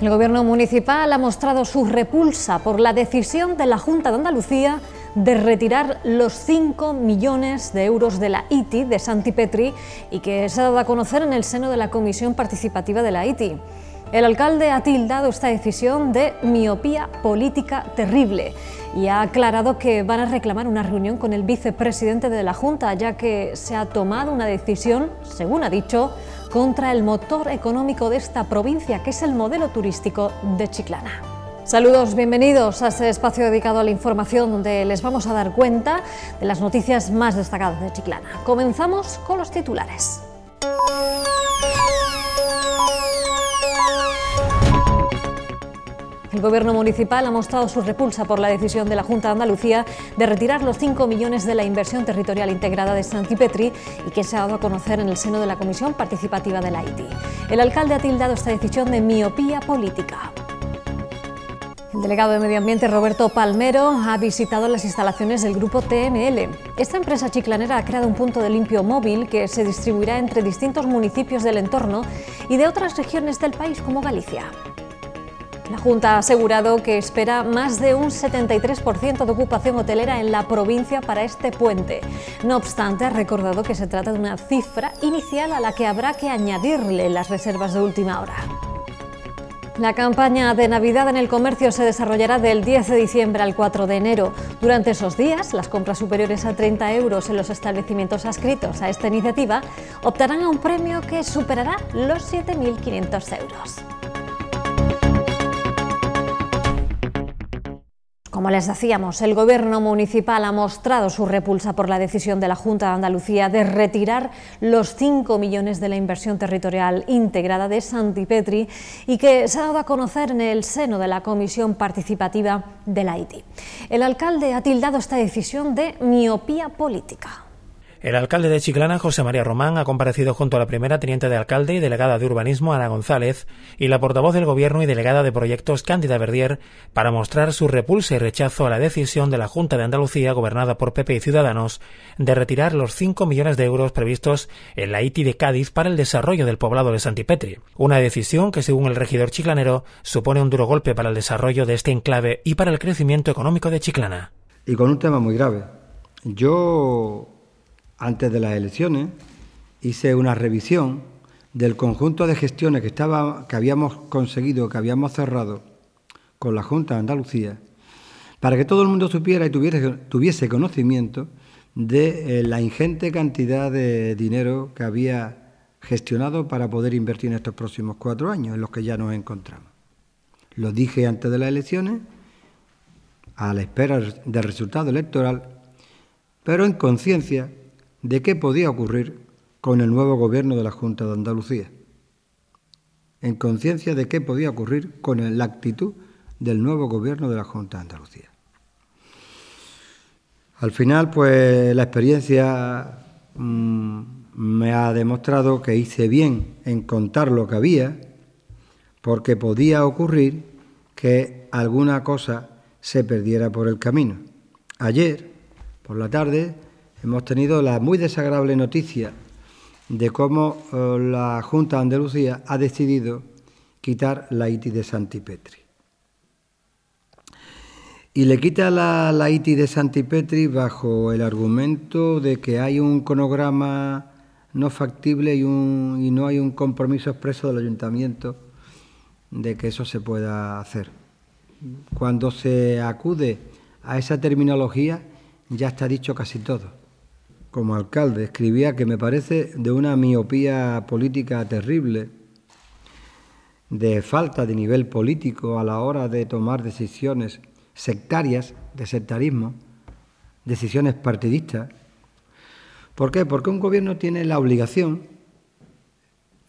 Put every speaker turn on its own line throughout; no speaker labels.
El Gobierno municipal ha mostrado su repulsa por la decisión de la Junta de Andalucía de retirar los 5 millones de euros de la ITI de Santi Petri y que se ha dado a conocer en el seno de la Comisión Participativa de la ITI. El alcalde ha tildado esta decisión de miopía política terrible y ha aclarado que van a reclamar una reunión con el vicepresidente de la Junta, ya que se ha tomado una decisión, según ha dicho, contra el motor económico de esta provincia, que es el modelo turístico de Chiclana. Saludos, bienvenidos a este espacio dedicado a la información donde les vamos a dar cuenta de las noticias más destacadas de Chiclana. Comenzamos con los titulares. El Gobierno municipal ha mostrado su repulsa por la decisión de la Junta de Andalucía de retirar los 5 millones de la inversión territorial integrada de Santipetri y que se ha dado a conocer en el seno de la Comisión Participativa de la El alcalde ha tildado esta decisión de miopía política. El delegado de Medio Ambiente Roberto Palmero ha visitado las instalaciones del grupo TML. Esta empresa chiclanera ha creado un punto de limpio móvil que se distribuirá entre distintos municipios del entorno y de otras regiones del país como Galicia. La Junta ha asegurado que espera más de un 73% de ocupación hotelera en la provincia para este puente. No obstante, ha recordado que se trata de una cifra inicial a la que habrá que añadirle las reservas de última hora. La campaña de Navidad en el comercio se desarrollará del 10 de diciembre al 4 de enero. Durante esos días, las compras superiores a 30 euros en los establecimientos adscritos a esta iniciativa optarán a un premio que superará los 7.500 euros. Como les decíamos, el Gobierno municipal ha mostrado su repulsa por la decisión de la Junta de Andalucía de retirar los 5 millones de la inversión territorial integrada de Santipetri y que se ha dado a conocer en el seno de la Comisión Participativa del Haití. El alcalde ha tildado esta decisión de miopía política.
El alcalde de Chiclana, José María Román, ha comparecido junto a la primera teniente de alcalde y delegada de urbanismo, Ana González, y la portavoz del gobierno y delegada de proyectos, Cándida Verdier, para mostrar su repulsa y rechazo a la decisión de la Junta de Andalucía, gobernada por PP y Ciudadanos, de retirar los 5 millones de euros previstos en la ITI de Cádiz para el desarrollo del poblado de Santipetri. Una decisión que, según el regidor chiclanero, supone un duro golpe para el desarrollo de este enclave y para el crecimiento económico de Chiclana.
Y con un tema muy grave. Yo antes de las elecciones, hice una revisión del conjunto de gestiones que, estaba, que habíamos conseguido, que habíamos cerrado con la Junta de Andalucía, para que todo el mundo supiera y tuviese, tuviese conocimiento de eh, la ingente cantidad de dinero que había gestionado para poder invertir en estos próximos cuatro años, en los que ya nos encontramos. Lo dije antes de las elecciones, a la espera del resultado electoral, pero en conciencia de qué podía ocurrir con el nuevo gobierno de la Junta de Andalucía, en conciencia de qué podía ocurrir con la actitud del nuevo gobierno de la Junta de Andalucía. Al final, pues la experiencia mm, me ha demostrado que hice bien en contar lo que había, porque podía ocurrir que alguna cosa se perdiera por el camino. Ayer, por la tarde, hemos tenido la muy desagradable noticia de cómo eh, la Junta de Andalucía ha decidido quitar la ITI de Santipetri. Y le quita la, la ITI de Santipetri bajo el argumento de que hay un cronograma no factible y, un, y no hay un compromiso expreso del ayuntamiento de que eso se pueda hacer. Cuando se acude a esa terminología ya está dicho casi todo como alcalde. Escribía que me parece de una miopía política terrible, de falta de nivel político a la hora de tomar decisiones sectarias, de sectarismo, decisiones partidistas. ¿Por qué? Porque un gobierno tiene la obligación,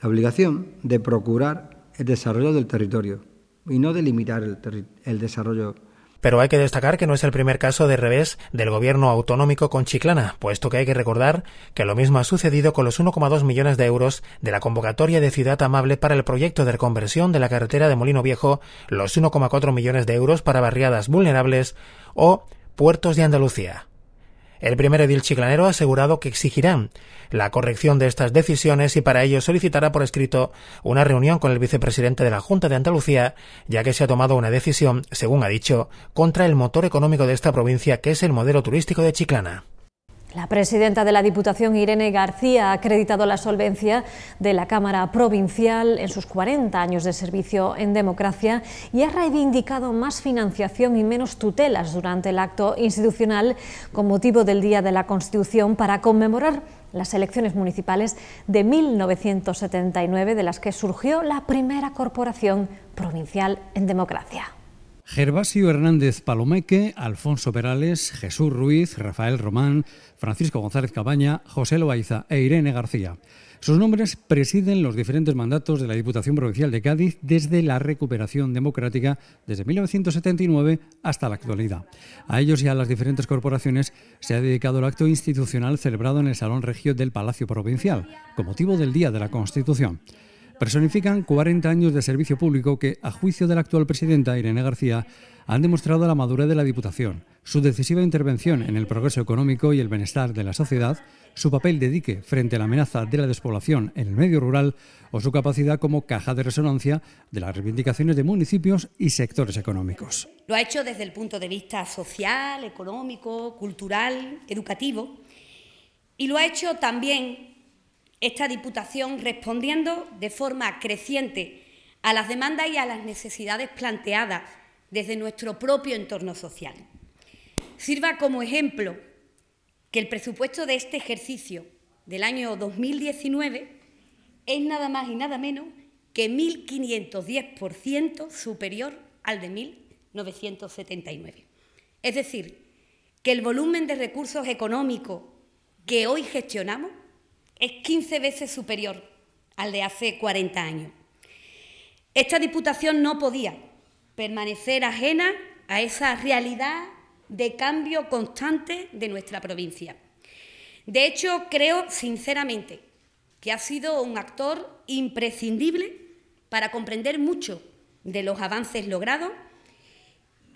la obligación
de procurar el desarrollo del territorio y no delimitar el, el desarrollo pero hay que destacar que no es el primer caso de revés del gobierno autonómico con Chiclana, puesto que hay que recordar que lo mismo ha sucedido con los 1,2 millones de euros de la convocatoria de Ciudad Amable para el proyecto de reconversión de la carretera de Molino Viejo, los 1,4 millones de euros para barriadas vulnerables o puertos de Andalucía. El primer edil chiclanero ha asegurado que exigirán la corrección de estas decisiones y para ello solicitará por escrito una reunión con el vicepresidente de la Junta de Andalucía, ya que se ha tomado una decisión, según ha dicho, contra el motor económico de esta provincia que es el modelo turístico de Chiclana.
La presidenta de la Diputación, Irene García, ha acreditado la solvencia de la Cámara Provincial en sus 40 años de servicio en democracia y ha reivindicado más financiación y menos tutelas durante el acto institucional con motivo del Día de la Constitución para conmemorar las elecciones municipales de 1979 de las que surgió la primera corporación provincial en democracia.
Gervasio Hernández Palomeque, Alfonso Perales, Jesús Ruiz, Rafael Román, Francisco González Cabaña, José Loaiza e Irene García. Sus nombres presiden los diferentes mandatos de la Diputación Provincial de Cádiz desde la recuperación democrática, desde 1979 hasta la actualidad. A ellos y a las diferentes corporaciones se ha dedicado el acto institucional celebrado en el Salón Regio del Palacio Provincial, con motivo del Día de la Constitución personifican 40 años de servicio público que, a juicio de la actual presidenta Irene García, han demostrado la madurez de la Diputación, su decisiva intervención en el progreso económico y el bienestar de la sociedad, su papel de dique frente a la amenaza de la despoblación en el medio rural o su capacidad como caja de resonancia de las reivindicaciones de municipios y sectores económicos.
Lo ha hecho desde el punto de vista social, económico, cultural, educativo y lo ha hecho también esta Diputación, respondiendo de forma creciente a las demandas y a las necesidades planteadas desde nuestro propio entorno social. Sirva como ejemplo que el presupuesto de este ejercicio del año 2019 es nada más y nada menos que 1.510% superior al de 1979. Es decir, que el volumen de recursos económicos que hoy gestionamos es 15 veces superior al de hace 40 años. Esta Diputación no podía permanecer ajena a esa realidad de cambio constante de nuestra provincia. De hecho, creo sinceramente que ha sido un actor imprescindible para comprender mucho de los avances logrados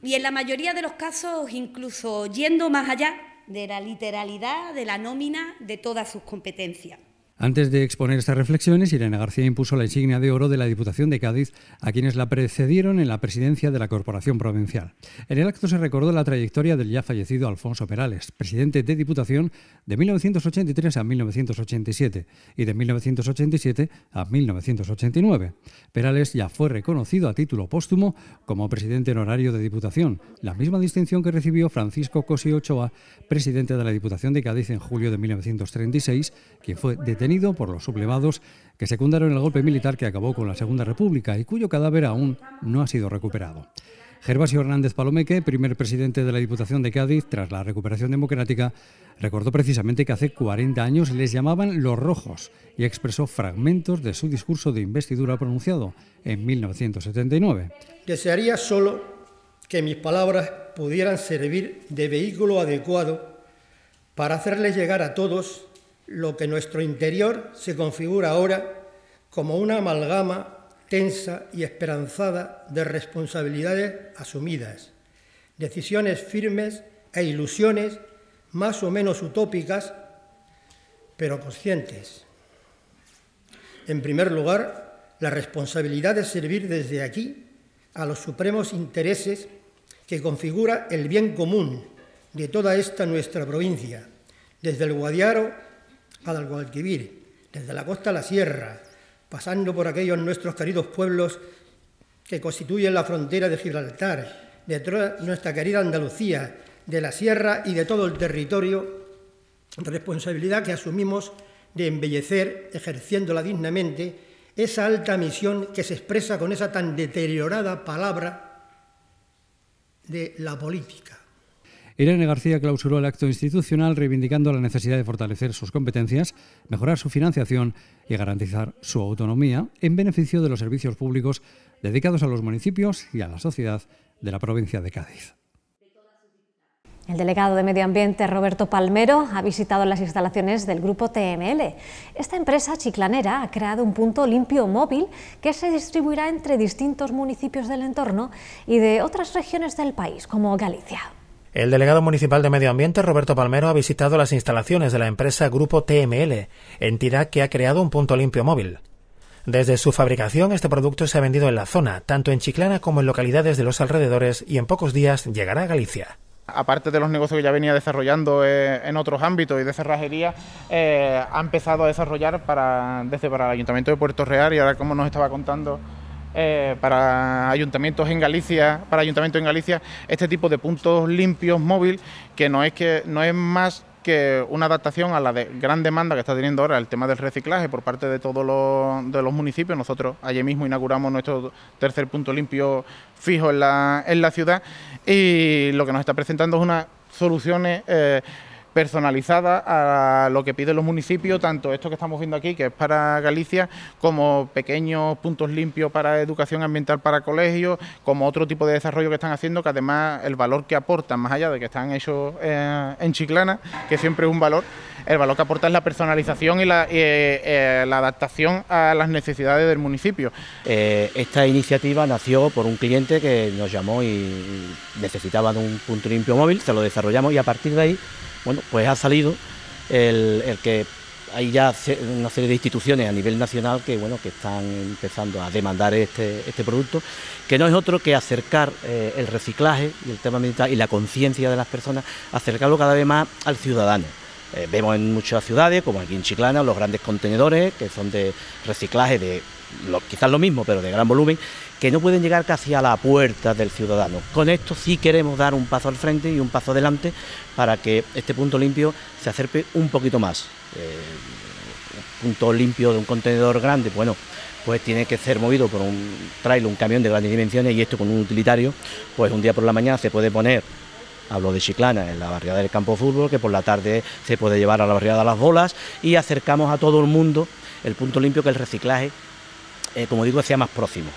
y en la mayoría de los casos incluso yendo más allá de la literalidad, de la nómina de todas sus competencias.
Antes de exponer estas reflexiones, Irene García impuso la insignia de oro de la Diputación de Cádiz a quienes la precedieron en la presidencia de la Corporación Provincial. En el acto se recordó la trayectoria del ya fallecido Alfonso Perales, presidente de Diputación de 1983 a 1987 y de 1987 a 1989. Perales ya fue reconocido a título póstumo como presidente honorario de Diputación, la misma distinción que recibió Francisco Cosío Ochoa, presidente de la Diputación de Cádiz en julio de 1936, quien fue detenido por los sublevados que secundaron el golpe militar que acabó con la Segunda República y cuyo cadáver aún no ha sido recuperado. Gervasio Hernández Palomeque, primer presidente de la Diputación de Cádiz tras la recuperación democrática, recordó precisamente que hace 40 años les llamaban los rojos y expresó fragmentos de su discurso de investidura pronunciado en 1979.
Desearía solo que mis palabras pudieran servir de vehículo adecuado para hacerles llegar a todos lo que nuestro interior se configura ahora como una amalgama tensa y esperanzada de responsabilidades asumidas, decisiones firmes e ilusiones más o menos utópicas, pero conscientes. En primer lugar, la responsabilidad de servir desde aquí a los supremos intereses que configura el bien común de toda esta nuestra provincia, desde el Guadiaro al Guadalquivir, desde la costa a la sierra, pasando por aquellos nuestros queridos pueblos que constituyen la frontera de Gibraltar, de nuestra querida Andalucía, de la sierra y de todo el territorio, responsabilidad que asumimos de embellecer, ejerciéndola dignamente, esa alta misión que se expresa con esa tan deteriorada palabra de la política.
Irene García clausuró el acto institucional reivindicando la necesidad de fortalecer sus competencias, mejorar su financiación y garantizar su autonomía en beneficio de los servicios públicos dedicados a los municipios y a la sociedad de la provincia de Cádiz.
El delegado de Medio Ambiente, Roberto Palmero, ha visitado las instalaciones del grupo TML. Esta empresa chiclanera ha creado un punto limpio móvil que se distribuirá entre distintos municipios del entorno y de otras regiones del país, como Galicia.
El delegado municipal de Medio Ambiente, Roberto Palmero, ha visitado las instalaciones de la empresa Grupo TML, entidad que ha creado un punto limpio móvil. Desde su fabricación, este producto se ha vendido en la zona, tanto en Chiclana como en localidades de los alrededores, y en pocos días llegará a Galicia
aparte de los negocios que ya venía desarrollando eh, en otros ámbitos y de cerrajería, eh, ha empezado a desarrollar para, desde para el Ayuntamiento de Puerto Real y ahora como nos estaba contando eh, para ayuntamientos en Galicia, para ayuntamientos en Galicia, este tipo de puntos limpios móvil que no es que no es más que una adaptación a la gran demanda que está teniendo ahora el tema del reciclaje por parte de todos los, municipios. Nosotros ayer mismo inauguramos nuestro tercer punto limpio fijo en la, ciudad y lo que nos está presentando es unas soluciones eh, personalizada a lo que piden los municipios, tanto esto que estamos viendo aquí, que es para Galicia, como pequeños puntos limpios para educación ambiental para colegios, como otro tipo de desarrollo que están haciendo, que además el valor que aportan, más allá de que están hechos eh, en Chiclana, que siempre es un valor, el valor que aporta es la personalización y la, eh, eh, la adaptación a las necesidades del
municipio. esta iniciativa nació por un cliente que nos llamó y necesitaba de un punto limpio móvil, se lo desarrollamos y a partir de ahí bueno, pues ha salido el, que hay ya una serie de instituciones a nivel nacional que bueno que están empezando a demandar este, este producto, que no es otro que acercar eh, el reciclaje y el tema ambiental y la conciencia de las personas, acercarlo cada vez más al ciudadano. Eh, vemos en muchas ciudades, como aquí en Chiclana, los grandes contenedores que son de reciclaje de quizás lo mismo, pero de gran volumen, que no pueden llegar casi a la puerta del ciudadano. Con esto sí queremos dar un paso al frente y un paso adelante para que este punto limpio se acerque un poquito más. Eh, un punto limpio de un contenedor grande, bueno, pues tiene que ser movido por un trailer, un camión de grandes dimensiones y esto con un utilitario, pues un día por la mañana se puede poner hablo de Chiclana, en la barriada del campo fútbol, que por la tarde se puede llevar a la barriada las bolas y acercamos a todo el mundo el punto limpio que el reciclaje eh, como digo, hacia más próximo.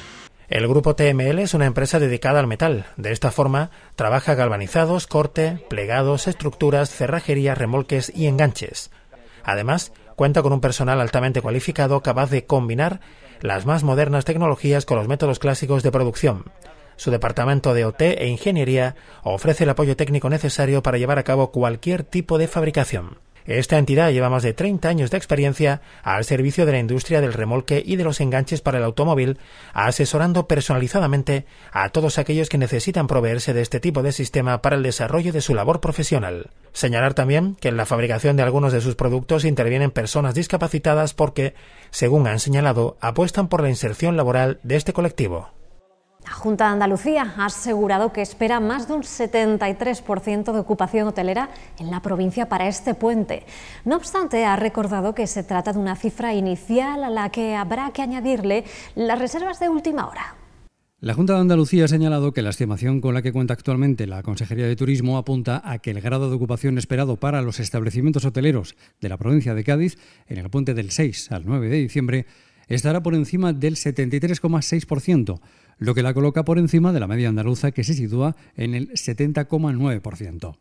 El grupo TML
es una empresa dedicada al metal.
De esta forma,
trabaja galvanizados, corte, plegados, estructuras, cerrajerías, remolques y enganches. Además, cuenta con un personal altamente cualificado capaz de combinar las más modernas tecnologías con los métodos clásicos de producción. Su departamento de OT e ingeniería ofrece el apoyo técnico necesario para llevar a cabo cualquier tipo de fabricación. Esta entidad lleva más de 30 años de experiencia al servicio de la industria del remolque y de los enganches para el automóvil, asesorando personalizadamente a todos aquellos que necesitan proveerse de este tipo de sistema para el desarrollo de su labor profesional. Señalar también que en la fabricación de algunos de sus productos intervienen personas discapacitadas porque, según han señalado, apuestan por la inserción laboral de este colectivo.
La Junta de Andalucía ha asegurado que espera más de un 73% de ocupación hotelera en la provincia para este puente. No obstante, ha recordado que se trata de una cifra inicial a la que habrá que añadirle las reservas de última hora.
La Junta de Andalucía ha señalado que la estimación con la que cuenta actualmente la Consejería de Turismo apunta a que el grado de ocupación esperado para los establecimientos hoteleros de la provincia de Cádiz en el puente del 6 al 9 de diciembre estará por encima del 73,6%, lo que la coloca por encima de la media andaluza que se sitúa en el 70,9%.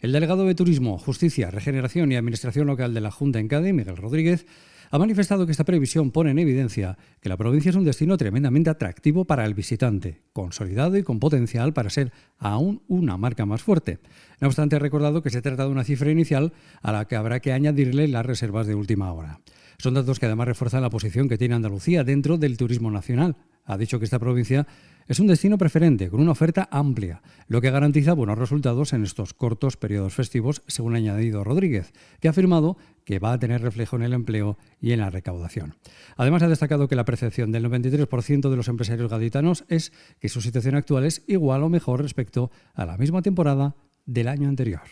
El delegado de Turismo, Justicia, Regeneración y Administración Local de la Junta en Cádiz, Miguel Rodríguez, ha manifestado que esta previsión pone en evidencia que la provincia es un destino tremendamente atractivo para el visitante, consolidado y con potencial para ser aún una marca más fuerte. No obstante, ha recordado que se trata de una cifra inicial a la que habrá que añadirle las reservas de última hora. Son datos que además refuerzan la posición que tiene Andalucía dentro del turismo nacional. Ha dicho que esta provincia es un destino preferente, con una oferta amplia, lo que garantiza buenos resultados en estos cortos periodos festivos, según ha añadido Rodríguez, que ha afirmado que va a tener reflejo en el empleo y en la recaudación. Además, ha destacado que la percepción del 93% de los empresarios gaditanos es que su situación actual es igual o mejor respecto a la misma temporada del año anterior.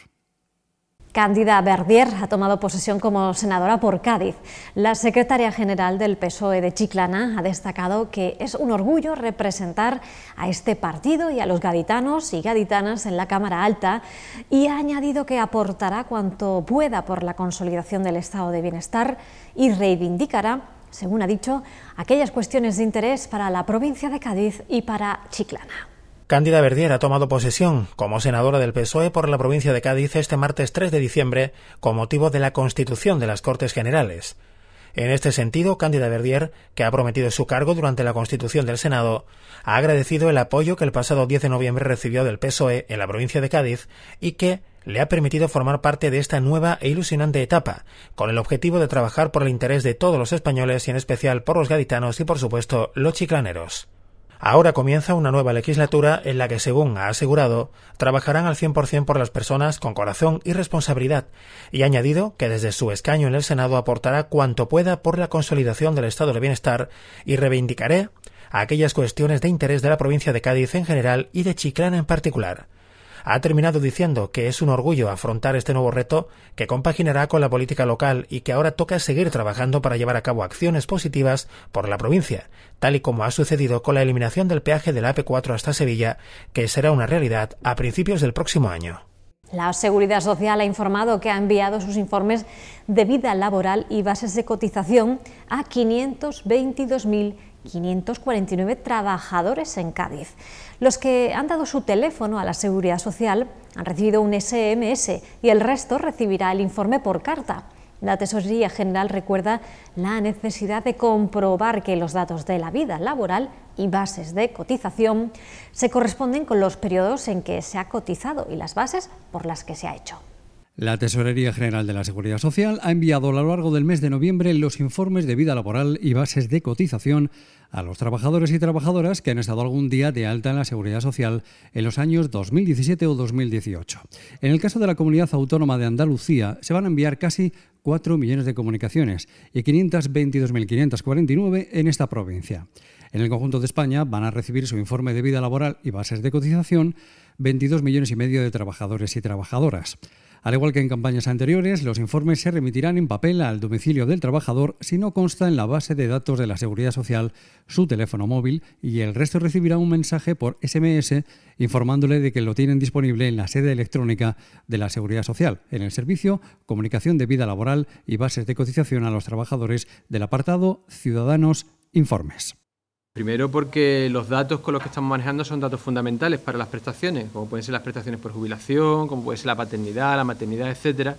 Cándida Verdier ha tomado posesión como senadora por Cádiz. La secretaria general del PSOE de Chiclana ha destacado que es un orgullo representar a este partido y a los gaditanos y gaditanas en la Cámara Alta y ha añadido que aportará cuanto pueda por la consolidación del estado de bienestar y reivindicará, según ha dicho, aquellas cuestiones de interés para la provincia de Cádiz y para Chiclana.
Cándida Verdier ha tomado posesión como senadora del PSOE por la provincia de Cádiz este martes 3 de diciembre con motivo de la constitución de las Cortes Generales. En este sentido, Cándida Verdier, que ha prometido su cargo durante la constitución del Senado, ha agradecido el apoyo que el pasado 10 de noviembre recibió del PSOE en la provincia de Cádiz y que le ha permitido formar parte de esta nueva e ilusionante etapa, con el objetivo de trabajar por el interés de todos los españoles y en especial por los gaditanos y por supuesto los chiclaneros. Ahora comienza una nueva legislatura en la que, según ha asegurado, trabajarán al 100% por las personas con corazón y responsabilidad, y ha añadido que desde su escaño en el Senado aportará cuanto pueda por la consolidación del estado de bienestar y reivindicaré aquellas cuestiones de interés de la provincia de Cádiz en general y de Chiclana en particular ha terminado diciendo que es un orgullo afrontar este nuevo reto que compaginará con la política local y que ahora toca seguir trabajando para llevar a cabo acciones positivas por la provincia, tal y como ha sucedido con la eliminación del peaje del la AP4 hasta Sevilla, que será una realidad a principios del próximo año.
La Seguridad Social ha informado que ha enviado sus informes de vida laboral y bases de cotización a 522.000 549 trabajadores en Cádiz. Los que han dado su teléfono a la Seguridad Social han recibido un SMS y el resto recibirá el informe por carta. La Tesorería General recuerda la necesidad de comprobar que los datos de la vida laboral y bases de cotización se corresponden con los periodos en que se ha cotizado y las bases por las que se ha hecho.
La Tesorería General de la Seguridad Social ha enviado a lo largo del mes de noviembre los informes de vida laboral y bases de cotización a los trabajadores y trabajadoras que han estado algún día de alta en la Seguridad Social en los años 2017 o 2018. En el caso de la Comunidad Autónoma de Andalucía, se van a enviar casi 4 millones de comunicaciones y 522.549 en esta provincia. En el conjunto de España van a recibir su informe de vida laboral y bases de cotización 22 millones y medio de trabajadores y trabajadoras. Al igual que en campañas anteriores, los informes se remitirán en papel al domicilio del trabajador si no consta en la base de datos de la Seguridad Social su teléfono móvil y el resto recibirá un mensaje por SMS informándole de que lo tienen disponible en la sede electrónica de la Seguridad Social, en el servicio Comunicación de Vida Laboral y Bases de Cotización a los Trabajadores del apartado Ciudadanos Informes.
Primero porque los datos con los que estamos manejando son datos fundamentales para las prestaciones, como pueden ser las prestaciones por jubilación, como puede ser la paternidad, la maternidad, etcétera.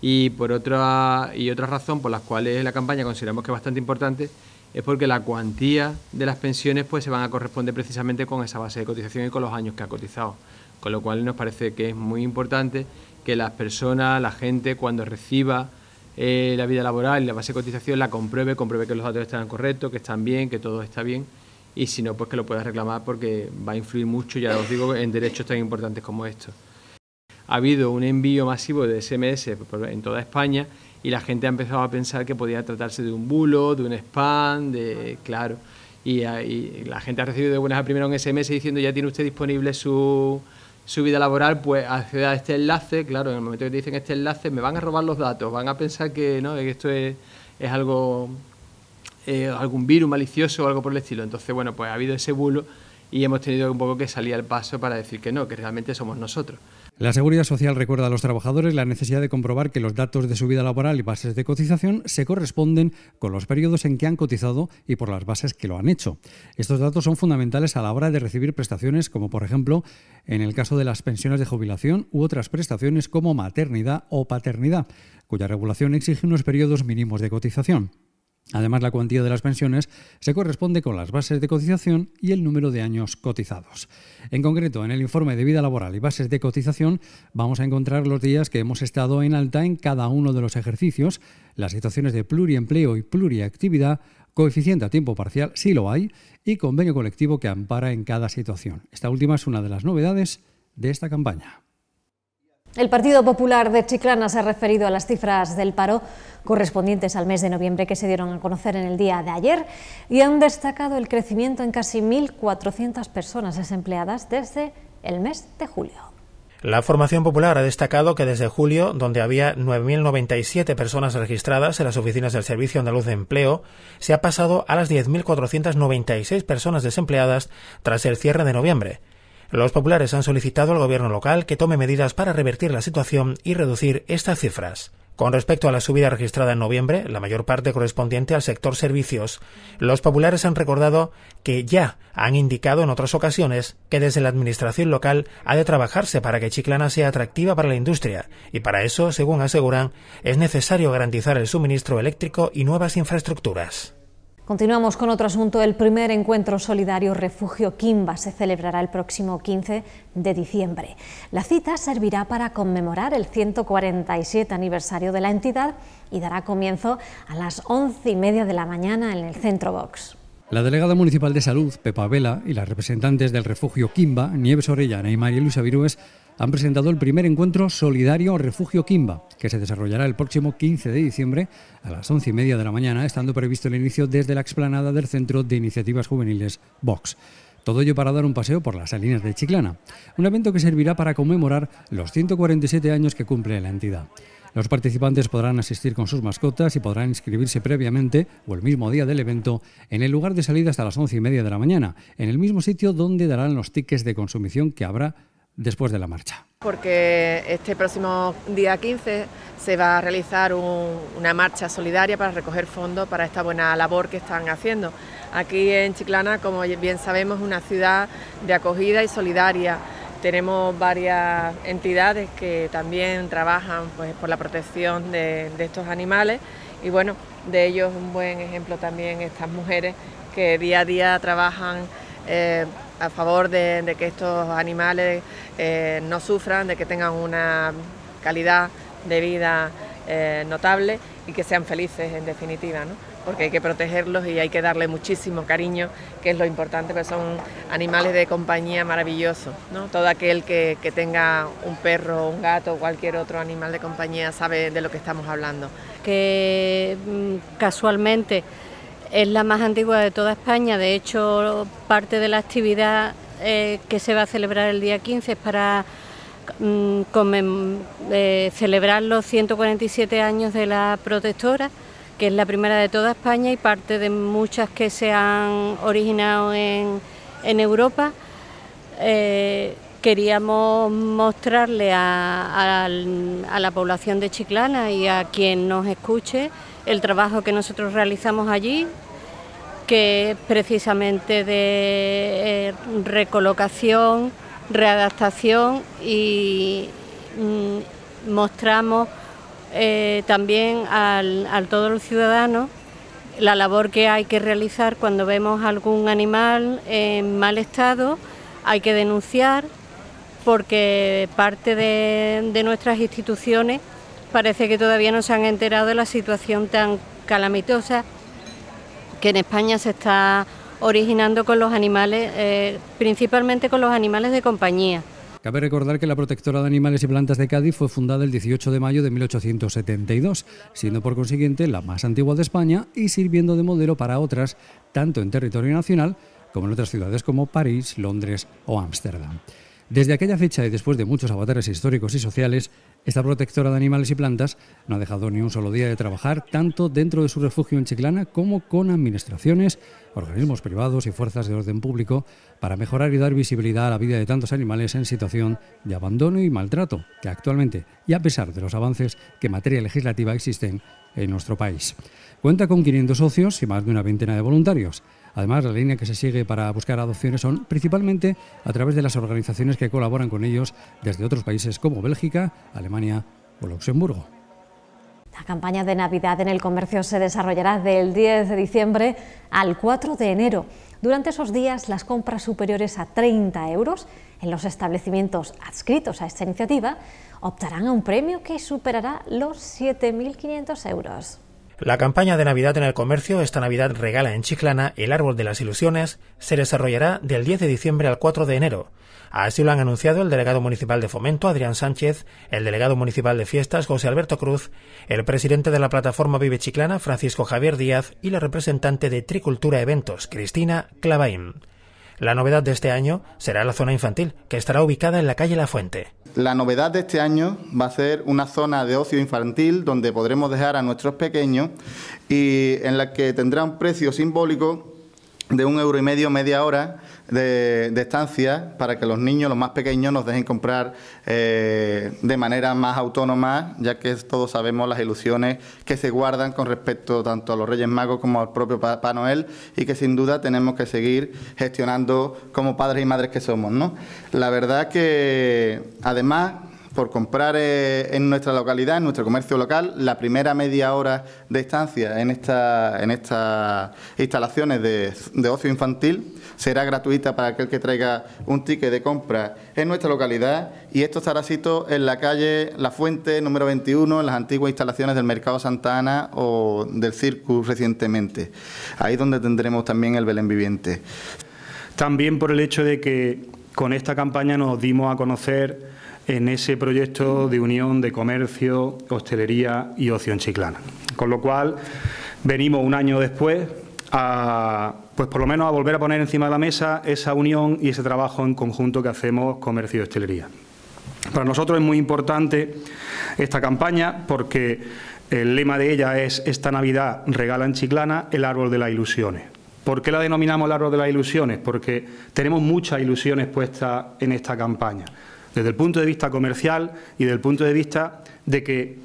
Y por otra y otra razón por las cuales la campaña consideramos que es bastante importante es porque la cuantía de las pensiones pues se van a corresponder precisamente con esa base de cotización y con los años que ha cotizado, con lo cual nos parece que es muy importante que las personas, la gente cuando reciba eh, la vida laboral la base de cotización la compruebe, compruebe que los datos están correctos, que están bien, que todo está bien. Y si no, pues que lo pueda reclamar porque va a influir mucho, ya os digo, en derechos tan importantes como estos. Ha habido un envío masivo de SMS en toda España y la gente ha empezado a pensar que podía tratarse de un bulo, de un spam, de... Claro. Y, ah, la gente ha recibido de buenas a primeras un SMS diciendo ya tiene usted disponible su su vida laboral, pues accede a este enlace, claro, en el momento que te dicen este enlace, me van a robar los datos, van a pensar que, ¿no? que esto es, es algo, eh, algún virus malicioso o algo por el estilo. Entonces, bueno, pues ha habido ese bulo y hemos tenido un poco que salir al paso para decir que no, que realmente somos nosotros.
La Seguridad Social recuerda a los trabajadores la necesidad de comprobar que los datos de su vida laboral y bases de cotización se corresponden con los periodos en que han cotizado y por las bases que lo han hecho. Estos datos son fundamentales a la hora de recibir prestaciones como por ejemplo en el caso de las pensiones de jubilación u otras prestaciones como maternidad o paternidad, cuya regulación exige unos periodos mínimos de cotización. Además, la cuantía de las pensiones se corresponde con las bases de cotización y el número de años cotizados. En concreto, en el informe de vida laboral y bases de cotización vamos a encontrar los días que hemos estado en alta en cada uno de los ejercicios, las situaciones de pluriempleo y pluriactividad, coeficiente a tiempo parcial, si lo hay, y convenio colectivo que ampara en cada situación. Esta última es una de las novedades de esta campaña.
El Partido Popular de Chiclana se ha referido a las cifras del paro correspondientes al mes de noviembre que se dieron a conocer en el día de ayer y han destacado el crecimiento en casi 1.400 personas desempleadas desde el mes de julio.
La formación popular ha destacado que desde julio, donde había 9.097 personas registradas en las oficinas del Servicio Andaluz de Empleo, se ha pasado a las 10.496 personas desempleadas tras el cierre de noviembre los populares han solicitado al gobierno local que tome medidas para revertir la situación y reducir estas cifras. Con respecto a la subida registrada en noviembre, la mayor parte correspondiente al sector servicios, los populares han recordado que ya han indicado en otras ocasiones que desde la administración local ha de trabajarse para que Chiclana sea atractiva para la industria y para eso, según aseguran, es necesario garantizar el suministro eléctrico y nuevas infraestructuras.
Continuamos con otro asunto. El primer encuentro solidario Refugio Quimba se celebrará el próximo 15 de diciembre. La cita servirá para conmemorar el 147 aniversario de la entidad y dará comienzo a las 11 y media de la mañana en el Centro Vox.
La delegada municipal de salud, Pepa Vela, y las representantes del Refugio Quimba, Nieves Orellana y María Luisa Virúes, han presentado el primer encuentro solidario Refugio Quimba, que se desarrollará el próximo 15 de diciembre a las 11 y media de la mañana, estando previsto el inicio desde la explanada del Centro de Iniciativas Juveniles Vox. Todo ello para dar un paseo por las salinas de Chiclana, un evento que servirá para conmemorar los 147 años que cumple la entidad. Los participantes podrán asistir con sus mascotas y podrán inscribirse previamente o el mismo día del evento en el lugar de salida hasta las 11 y media de la mañana, en el mismo sitio donde darán los tickets de consumición que habrá después de la
marcha. Porque este próximo día 15 se va a realizar una marcha solidaria para recoger fondos para esta buena labor que están haciendo. Aquí en Chiclana, como bien sabemos, es una ciudad de acogida y solidaria. Tenemos varias entidades que también trabajan pues, por la protección de, estos animales y bueno, de ellos un buen ejemplo también estas mujeres que día a día trabajan eh, a favor de, que estos animales eh, no sufran, de que tengan una calidad de vida eh, notable y que sean felices en definitiva, ¿no? porque hay que protegerlos y hay que darle muchísimo cariño, que es lo importante, porque son animales de compañía maravillosos. ¿no? Todo aquel que, que tenga un perro, un gato o cualquier otro animal de compañía sabe de lo que estamos hablando. Que mm, casualmente es la más antigua de toda España, de hecho parte de la actividad eh, que se va a celebrar el día 15 es para mm, eh, celebrar los 147 años de la protectora, que es la primera de toda España y parte de muchas que se han originado en, Europa. Eh, queríamos mostrarle a la población de Chiclana y a quien nos escuche el trabajo que nosotros realizamos allí, que es precisamente de eh, recolocación, readaptación y mm, mostramos eh, también a todos los ciudadanos la labor que hay que realizar cuando vemos algún animal en mal estado, hay que denunciar porque parte de nuestras instituciones parece que todavía no se han enterado de la situación tan calamitosa que en España se está originando con los animales, eh, principalmente con los animales de compañía.
Cabe recordar que la Protectora de Animales y Plantas de Cádiz fue fundada el 18 de mayo de 1872, siendo por consiguiente la más antigua de España y sirviendo de modelo para otras, tanto en territorio nacional como en otras ciudades como París, Londres o Ámsterdam. Desde aquella fecha y después de muchos avatares históricos y sociales, esta protectora de animales y plantas no ha dejado ni un solo día de trabajar tanto dentro de su refugio en Chiclana como con administraciones, organismos privados y fuerzas de orden público para mejorar y dar visibilidad a la vida de tantos animales en situación de abandono y maltrato que actualmente, y a pesar de los avances que en materia legislativa existen en nuestro país, cuenta con 500 socios y más de una veintena de voluntarios. Además, la línea que se sigue para buscar adopciones son principalmente a través de las organizaciones que colaboran con ellos desde otros países como Bélgica, Alemania o Luxemburgo.
La campaña de Navidad en el comercio se desarrollará del 10 de diciembre al 4 de enero. Durante esos días, las compras superiores a 30 euros en los establecimientos adscritos a esta iniciativa optarán a un premio que superará los 7.500
euros. La campaña de Navidad en el comercio, esta Navidad regala en Chiclana el árbol de las ilusiones, se desarrollará del 10 de diciembre al 4 de enero. Así lo han anunciado el delegado municipal de Fomento, Adrián Sánchez, el delegado municipal de Fiestas, José Alberto Cruz, el presidente de la plataforma Vive Chiclana, Francisco Javier Díaz, y la representante de Tricultura Eventos, Cristina Clavain. La novedad de este año será la zona infantil, que estará ubicada en la calle La Fuente.
La novedad de este año va a ser una zona de ocio infantil donde podremos dejar a nuestros pequeños y en la que tendrá un precio simbólico de un euro y medio, media hora de, estancia para que los niños, los más pequeños, nos dejen comprar eh, de manera más autónoma, ya que todos sabemos las ilusiones que se guardan con respecto tanto a los Reyes Magos como al propio Papá Noel y que sin duda tenemos que seguir gestionando como padres y madres que somos. ¿no? La verdad que además por comprar eh, en nuestra localidad, en nuestro comercio local, la primera media hora de estancia en, esta, en estas instalaciones de, de, ocio infantil será gratuita para aquel que traiga un ticket de compra en nuestra localidad y esto estará sito en la calle La Fuente número 21, en las antiguas instalaciones del Mercado Santa Ana o del Circus recientemente. Ahí es donde tendremos también el Belén viviente. También por el hecho de que con esta campaña nos dimos a conocer
en ese proyecto de unión de comercio, hostelería y ocio en Chiclana. Con lo cual, venimos un año después a, pues por lo menos a volver a poner encima de la mesa esa unión y ese trabajo en conjunto que hacemos comercio y hostelería. Para nosotros es muy importante esta campaña porque el lema de ella es Esta Navidad regala en Chiclana el árbol de las ilusiones. ¿Por qué la denominamos el árbol de las ilusiones? Porque tenemos muchas ilusiones puestas en esta campaña desde el punto de vista comercial y desde el punto de vista de que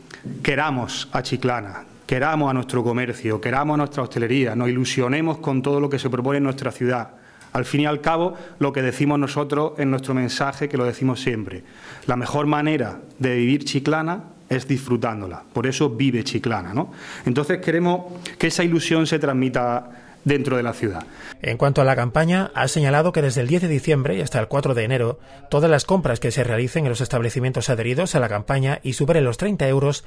queramos a Chiclana, queramos a nuestro comercio, queramos a nuestra hostelería, nos ilusionemos con todo lo que se propone en nuestra ciudad. Al fin y al cabo, lo que decimos nosotros en nuestro mensaje, que lo decimos siempre, la mejor manera de vivir Chiclana es disfrutándola. Por eso vive Chiclana. ¿no? Entonces queremos que esa ilusión se transmita dentro de la ciudad.
En cuanto a la campaña, ha señalado que desde el 10 de diciembre hasta el 4 de enero, todas las compras que se realicen en los establecimientos adheridos a la campaña y superen los 30 euros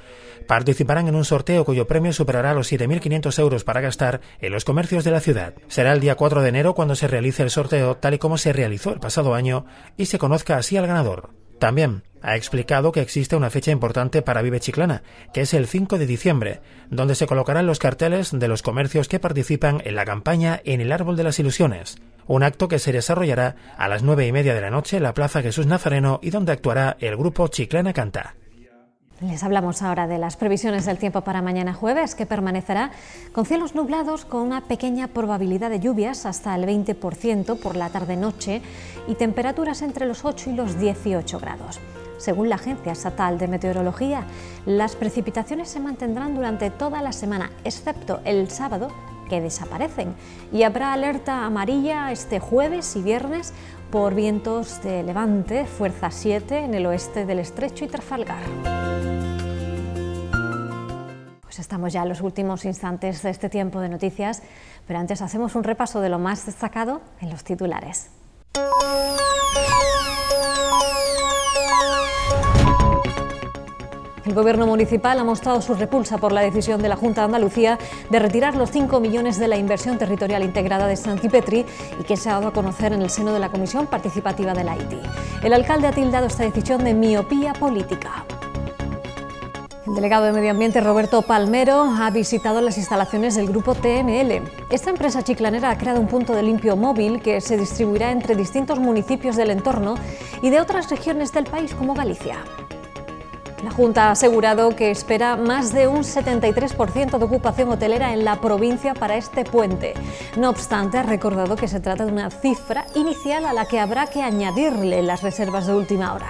participarán en un sorteo cuyo premio superará los 7.500 euros para gastar en los comercios de la ciudad. Será el día 4 de enero cuando se realice el sorteo tal y como se realizó el pasado año y se conozca así al ganador. También ha explicado que existe una fecha importante para Vive Chiclana, que es el 5 de diciembre, donde se colocarán los carteles de los comercios que participan en la campaña En el Árbol de las Ilusiones, un acto que se desarrollará a las nueve y media de la noche en la Plaza Jesús Nazareno y donde actuará el grupo Chiclana Canta.
Les hablamos ahora de las previsiones del tiempo para mañana jueves, que permanecerá con cielos nublados con una pequeña probabilidad de lluvias hasta el 20% por la tarde-noche y temperaturas entre los 8 y los 18 grados. Según la Agencia Estatal de Meteorología, las precipitaciones se mantendrán durante toda la semana, excepto el sábado, que desaparecen, y habrá alerta amarilla este jueves y viernes por vientos de levante, fuerza 7, en el oeste del estrecho y Trafalgar pues estamos ya en los últimos instantes de este tiempo de noticias, pero antes hacemos un repaso de lo más destacado en los titulares. El Gobierno municipal ha mostrado su repulsa por la decisión de la Junta de Andalucía de retirar los 5 millones de la inversión territorial integrada de Santipetri y que se ha dado a conocer en el seno de la Comisión Participativa de la Haití. El alcalde ha tildado esta decisión de miopía política. El delegado de Medio Ambiente Roberto Palmero ha visitado las instalaciones del grupo TML. Esta empresa chiclanera ha creado un punto de limpio móvil que se distribuirá entre distintos municipios del entorno y de otras regiones del país como Galicia. La Junta ha asegurado que espera más de un 73% de ocupación hotelera en la provincia para este puente. No obstante, ha recordado que se trata de una cifra inicial a la que habrá que añadirle las reservas de última hora.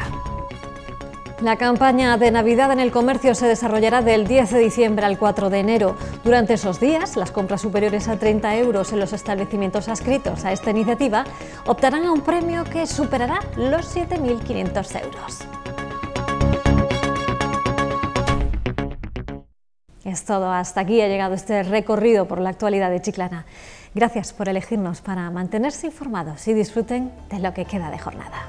La campaña de Navidad en el comercio se desarrollará del 10 de diciembre al 4 de enero. Durante esos días, las compras superiores a 30 euros en los establecimientos adscritos a esta iniciativa optarán a un premio que superará los 7.500 euros. Es todo, hasta aquí ha llegado este recorrido por la actualidad de Chiclana. Gracias por elegirnos para mantenerse informados y disfruten de lo que queda de jornada.